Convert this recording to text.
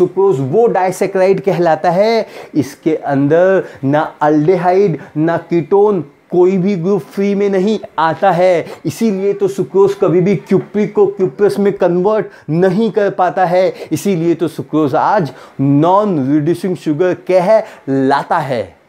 sucrose वो disaccharide कहलाता है इसके अंदर ना अल्डेहाइड ना कीटोन कोई भी ग्रुप फ्री में नहीं आता है इसीलिए तो सुक्रोज कभी भी क्यूप्रिक को क्यूप्रस में कन्वर्ट नहीं कर पाता है इसीलिए तो सुक्रोज आज नॉन रिड्यूसिंग शुगर कह लाता है